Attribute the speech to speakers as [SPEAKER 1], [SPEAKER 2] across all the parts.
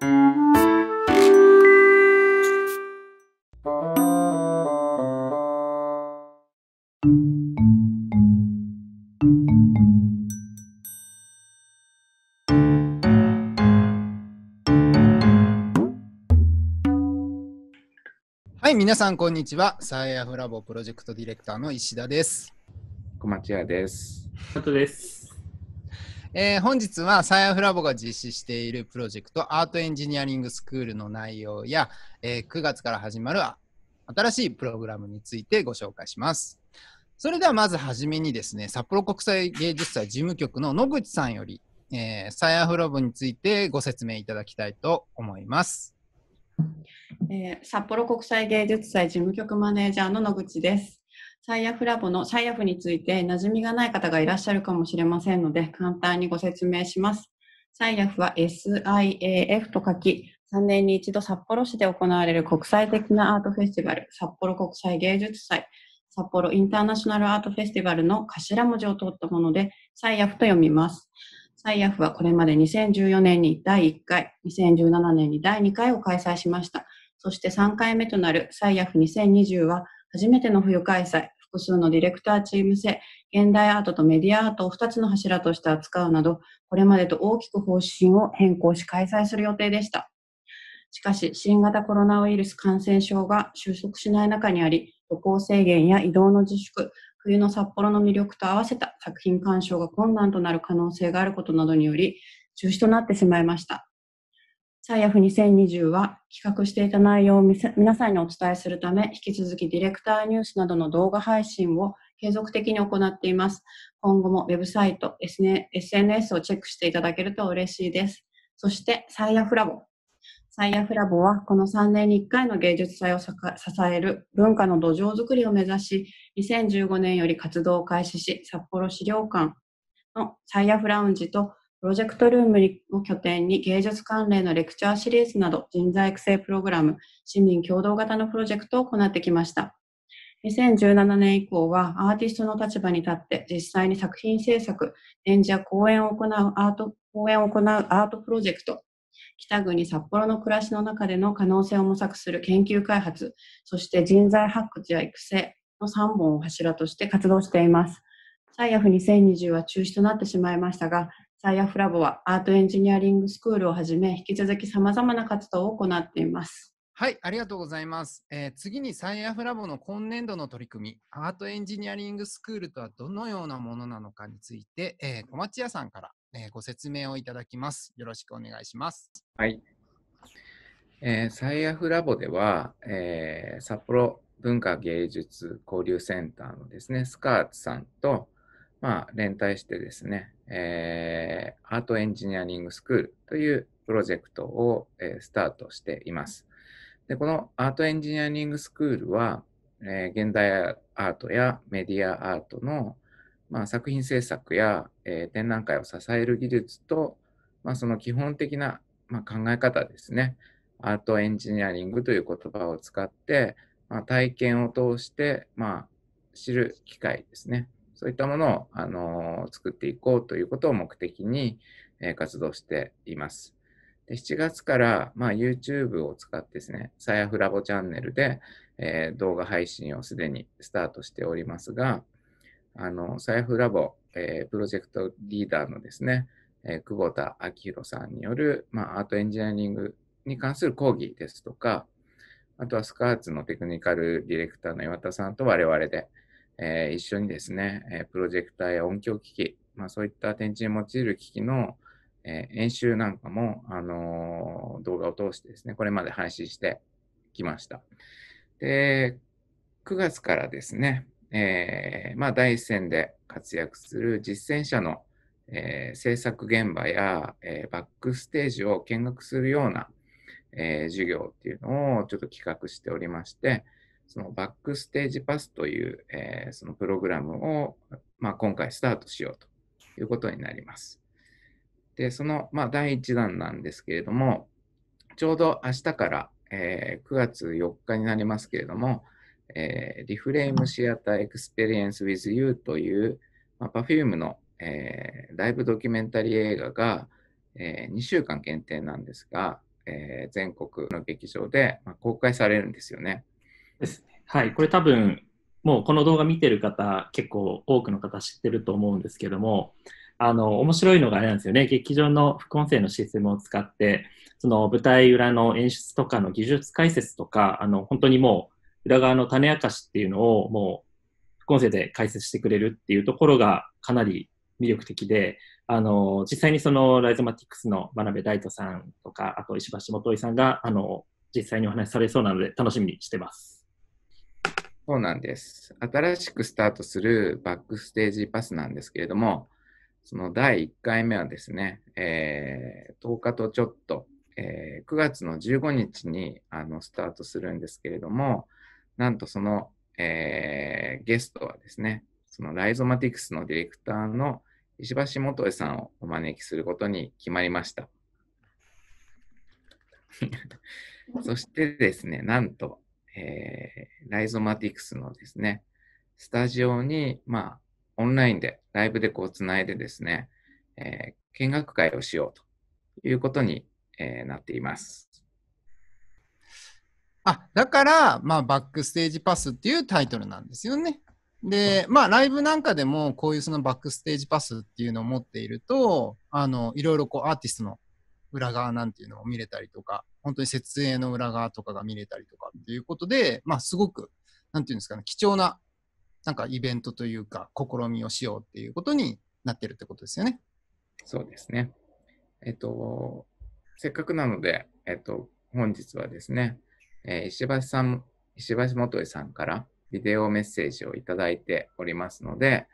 [SPEAKER 1] はい、皆さん、こんにちは。サイアフラボプロジェクトディレクターの石田です。小
[SPEAKER 2] 町屋です。
[SPEAKER 1] 佐藤です。えー、本日はサイアフラボが実施しているプロジェクトアートエンジニアリングスクールの内容や、えー、9月から始まる新しいプログラムについてご紹介します。それではまずはじめにですね、札幌国際芸術祭事務局の野口さんより、えー、サイアフラボについてご説明いただきたいと思います。
[SPEAKER 3] えー、札幌国際芸術祭事務局マネージャーの野口です。サイヤフラボのサイヤフについて馴染みがない方がいらっしゃるかもしれませんので、簡単にご説明します。サイヤフは SIAF と書き、3年に一度札幌市で行われる国際的なアートフェスティバル、札幌国際芸術祭、札幌インターナショナルアートフェスティバルの頭文字を取ったもので、サイヤフと読みます。サイヤフはこれまで2014年に第1回、2017年に第2回を開催しました。そして3回目となるサイヤフ2020は初めての冬開催、複数のディレクターチーム制、現代アートとメディアアートを2つの柱として扱うなど、これまでと大きく方針を変更し開催する予定でした。しかし、新型コロナウイルス感染症が収束しない中にあり、旅行制限や移動の自粛、冬の札幌の魅力と合わせた作品鑑賞が困難となる可能性があることなどにより、中止となってしまいました。サイヤフ2020は企画していた内容を皆さんにお伝えするため、引き続きディレクターニュースなどの動画配信を継続的に行っています。今後もウェブサイト、SNS をチェックしていただけると嬉しいです。そして、サイヤフラボ。サイヤフラボはこの3年に1回の芸術祭を支える文化の土壌づくりを目指し、2015年より活動を開始し、札幌資料館のサイヤフラウンジとプロジェクトルームを拠点に芸術関連のレクチャーシリーズなど人材育成プログラム、市民共同型のプロジェクトを行ってきました。2017年以降はアーティストの立場に立って実際に作品制作、演者講演を行うアート、講演を行うアートプロジェクト、北国札幌の暮らしの中での可能性を模索する研究開発、そして人材発掘や育成の3本を柱として活動しています。サイヤフ2020は中止となってしまいましたが、サイアフラボはアートエンジニアリングスクールをはじめ、引き続き様々な活動を行っています。
[SPEAKER 1] はい、ありがとうございます。えー、次にサイアフラボの今年度の取り組み、アートエンジニアリングスクールとはどのようなものなのかについて、えー、小町屋さんから、えー、ご説明をいただきます。よろしくお願いします。はい。
[SPEAKER 2] えー、サイアフラボでは、えー、札幌文化芸術交流センターのですね、スカーツさんと、まあ、連帯してですね、えー、アートエンジニアリングスクールというプロジェクトを、えー、スタートしています。で、このアートエンジニアリングスクールは、えー、現代アートやメディアアートの、まあ、作品制作や、えー、展覧会を支える技術と、まあ、その基本的な、まあ、考え方ですね。アートエンジニアリングという言葉を使って、まあ、体験を通して、まあ、知る機会ですね。そういったものを、あのー、作っていこうということを目的に、えー、活動しています。で7月から、まあ、YouTube を使ってですね、さやふラボチャンネルで、えー、動画配信をすでにスタートしておりますが、あの、さやふラボ、えー、プロジェクトリーダーのですね、えー、久保田明宏さんによる、まあ、アートエンジニアリングに関する講義ですとか、あとはスカーツのテクニカルディレクターの岩田さんと我々で、えー、一緒にですね、えプロジェクターや音響機器、まあ、そういった展示に用いる機器の、え演習なんかも、あの動画を通してですね、これまで配信してきました。で、9月からですね、えー、まあ、第一線で活躍する実践者の、えー、制作現場や、えー、バックステージを見学するような、え授業っていうのをちょっと企画しておりまして、そのバックステージパスという、えー、そのプログラムを、まあ、今回スタートしようということになります。で、その、まあ、第1弾なんですけれども、ちょうど明日から、えー、9月4日になりますけれども、えー、リフレームシアターエクスペリエンス with you という、まあ、Perfume の、えー、ライブドキュメンタリー映画が、えー、2週間限定なんですが、
[SPEAKER 4] えー、全国の劇場で、まあ、公開されるんですよね。ですね。はい。これ多分、もうこの動画見てる方、結構多くの方知ってると思うんですけども、あの、面白いのがあれなんですよね。劇場の副音声のシステムを使って、その舞台裏の演出とかの技術解説とか、あの、本当にもう裏側の種明かしっていうのをもう副音声で解説してくれるっていうところがかなり魅力的で、あの、実際にそのライゾマティクスの真鍋大斗さんとか、あと石橋元井さんが、あの、実際にお話しされそうなので楽しみにしてます。
[SPEAKER 2] そうなんです。新しくスタートするバックステージパスなんですけれども、その第1回目はですね、えー、10日とちょっと、えー、9月の15日にあのスタートするんですけれども、なんとその、えー、ゲストはですね、そのライゾマティクスのディレクターの石橋元恵さんをお招きすることに決まりました。そしてですね、なんと、えー、ライゾマティクスのですね、スタジオに、まあ、オンラインで、ライブでこう、つないでですね、えー、見学会をしようということに、えー、なっていま
[SPEAKER 1] す。あ、だから、まあ、バックステージパスっていうタイトルなんですよね。で、まあ、ライブなんかでも、こういうそのバックステージパスっていうのを持っていると、あの、いろいろこう、アーティストの裏側なんていうのも見れたりとか、本当に設営の裏側とかが見れたりとかっていうことで、まあ、すごく、なんていうんですかね、貴重な、なんかイベントというか、試みをしようっていうことになってるってことですよね。そうですね。えっと、せっかくなので、
[SPEAKER 2] えっと、本日はですね、えー、石橋さん、石橋元恵さんからビデオメッセージをいただいておりますので、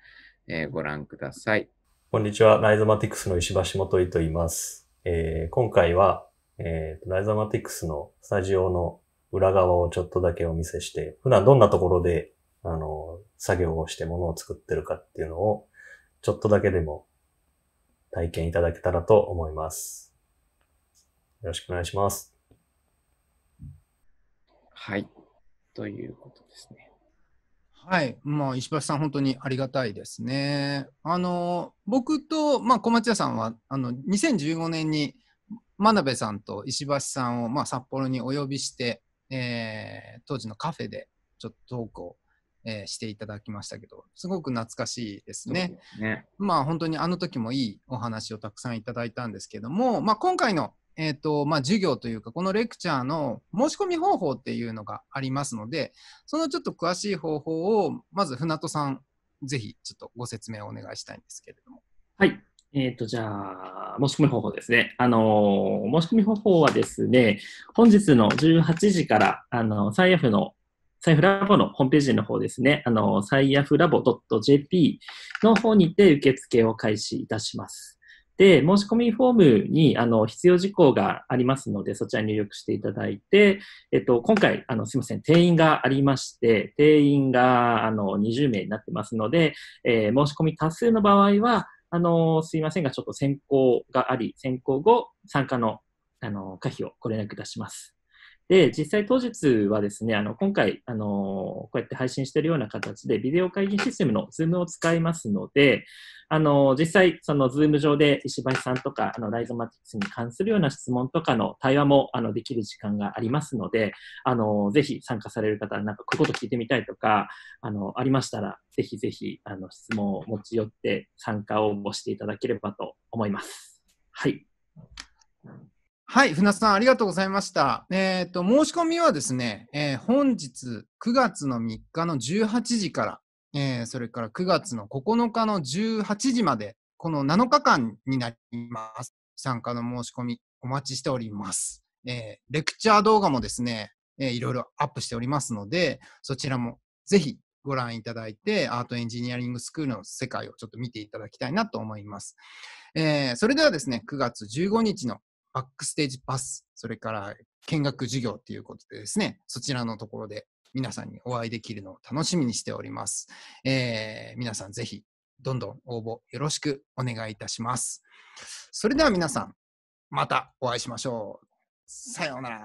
[SPEAKER 2] えー、ご覧ください。
[SPEAKER 4] こんにちは、ライゾマティクスの石橋元恵と言います。えー、今回は、えー、ライザマティクスのスタジオの裏側をちょっとだけお見せして、普段どんなところで、あの、作業をして物を作ってるかっていうのを、ちょっとだけでも体験いただけたらと思います。よろしくお願いします。はい。ということで
[SPEAKER 2] すね。
[SPEAKER 1] はい、もう石橋さん、本当にありがたいですね。あの僕と、まあ、小町屋さんはあの2015年に真鍋さんと石橋さんを、まあ、札幌にお呼びして、えー、当時のカフェでちょっとトークを、えー、していただきましたけど、すごく懐かしいですね。すねまあ、本当にあの時もいいお話をたくさんいただいたんですけども、まあ、今回のえーとまあ、授業というか、このレクチャーの申し込み方法っていうのがありますので、そのちょっと詳しい方法を、まず船戸さん、ぜひちょっとご説明をお願いしたいんですけれども。
[SPEAKER 4] はい。えっ、ー、と、じゃあ、申し込み方法ですね。あのー、申し込み方法はですね、本日の18時から、あのー、サイアフの、サイフラボのホームページの方ですね、あのサイアフラボ .jp の方にて受付を開始いたします。で、申し込みフォームにあの必要事項がありますので、そちらに入力していただいて、えっと、今回、あのすみません、定員がありまして、定員があの20名になってますので、えー、申し込み多数の場合は、あのすいませんが、ちょっと選考があり、選考後、参加のあの可否をご連絡いたします。で、実際当日はですね、あの今回、あのこうやって配信しているような形で、ビデオ会議システムの Zoom を使いますので、あの実際、その Zoom 上で石橋さんとか、あのライゾマティクスに関するような質問とかの対話もあのできる時間がありますので、あのぜひ参加される方、なんかこういうこと聞いてみたいとか、あのありましたら、ぜひぜひあの質問を持ち寄って参加応募
[SPEAKER 1] していただければと思います。はい。はい、船津さん、ありがとうございました。えっ、ー、と、申し込みはですね、えー、本日9月の3日の18時から、えー、それから9月の9日の18時まで、この7日間になります。参加の申し込み、お待ちしております。えレクチャー動画もですね、えー、いろいろアップしておりますので、そちらもぜひご覧いただいて、アートエンジニアリングスクールの世界をちょっと見ていただきたいなと思います。えー、それではですね、9月15日のバックステージパス、それから見学授業ということでですね、そちらのところで皆さんにお会いできるのを楽しみにしております。えー、皆さんぜひ、どんどん応募よろしくお願いいたします。それでは皆さん、またお会いしましょう。さようなら。